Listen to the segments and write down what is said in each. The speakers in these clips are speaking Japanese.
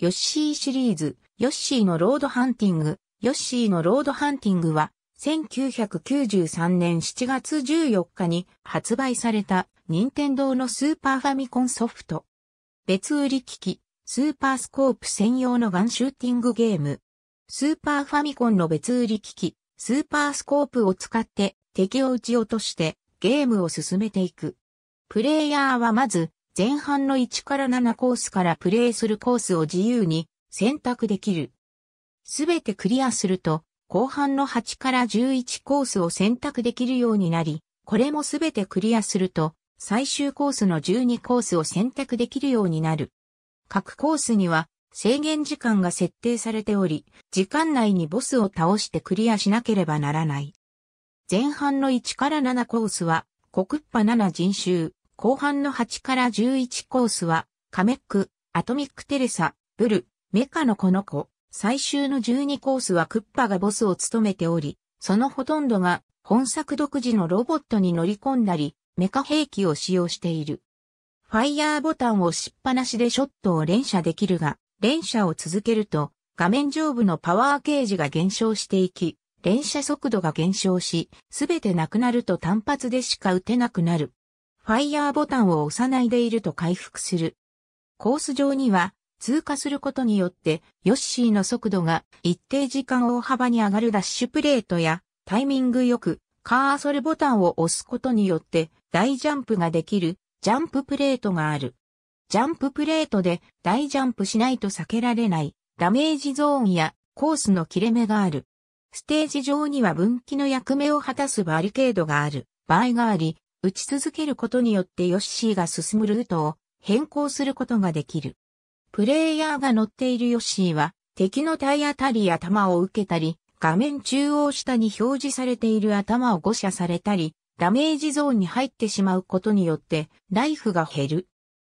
ヨッシーシリーズ、ヨッシーのロードハンティング、ヨッシーのロードハンティングは、1993年7月14日に発売された、任天堂のスーパーファミコンソフト。別売り機器、スーパースコープ専用のガンシューティングゲーム。スーパーファミコンの別売り機器、スーパースコープを使って敵を撃ち落としてゲームを進めていく。プレイヤーはまず前半の1から7コースからプレイするコースを自由に選択できる。すべてクリアすると、後半の8から11コースを選択できるようになり、これもすべてクリアすると、最終コースの12コースを選択できるようになる。各コースには制限時間が設定されており、時間内にボスを倒してクリアしなければならない。前半の1から7コースは、コクッパ7人種、後半の8から11コースは、カメック、アトミックテレサ、ブル、メカのこの子、最終の12コースはクッパがボスを務めており、そのほとんどが本作独自のロボットに乗り込んだり、メカ兵器を使用している。ファイヤーボタンを押しっぱなしでショットを連射できるが、連射を続けると、画面上部のパワーゲージが減少していき、連射速度が減少し、すべてなくなると単発でしか撃てなくなる。ファイヤーボタンを押さないでいると回復する。コース上には、通過することによって、ヨッシーの速度が一定時間大幅に上がるダッシュプレートや、タイミングよく、カーソルボタンを押すことによって、大ジャンプができる、ジャンププレートがある。ジャンププレートで大ジャンプしないと避けられない、ダメージゾーンやコースの切れ目がある。ステージ上には分岐の役目を果たすバリケードがある場合があり、打ち続けることによってヨッシーが進むルートを変更することができる。プレイヤーが乗っているヨッシーは敵の体当たりや弾を受けたり、画面中央下に表示されている頭を誤射されたり、ダメージゾーンに入ってしまうことによってライフが減る。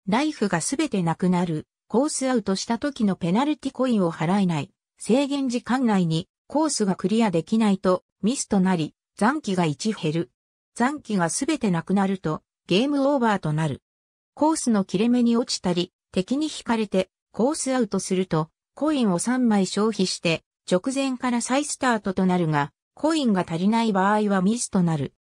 ライフがすべてなくなる。コースアウトした時のペナルティコインを払えない。制限時間内にコースがクリアできないとミスとなり、残機が1減る。残機がすべてなくなると、ゲームオーバーとなる。コースの切れ目に落ちたり、敵に引かれて、コースアウトすると、コインを3枚消費して、直前から再スタートとなるが、コインが足りない場合はミスとなる。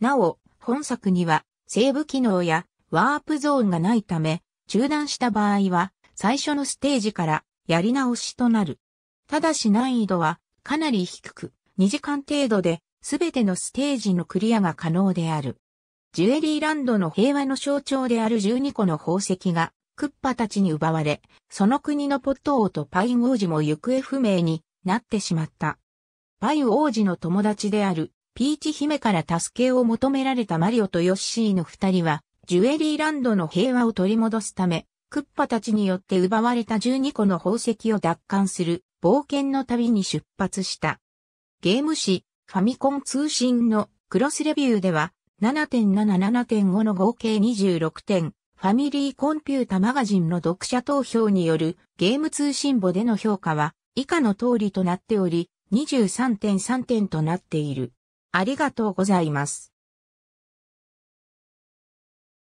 なお、本作には、セーブ機能やワープゾーンがないため、中断した場合は、最初のステージからやり直しとなる。ただし難易度はかなり低く、2時間程度ですべてのステージのクリアが可能である。ジュエリーランドの平和の象徴である12個の宝石がクッパたちに奪われ、その国のポット王とパイ王子も行方不明になってしまった。パイ王子の友達であるピーチ姫から助けを求められたマリオとヨッシーの二人は、ジュエリーランドの平和を取り戻すため、クッパたちによって奪われた12個の宝石を奪還する冒険の旅に出発した。ゲーム誌ファミコン通信のクロスレビューでは、7.77.5の合計26点、ファミリーコンピュータマガジンの読者投票によるゲーム通信簿での評価は以下の通りとなっており、23.3点となっている。ありがとうございます。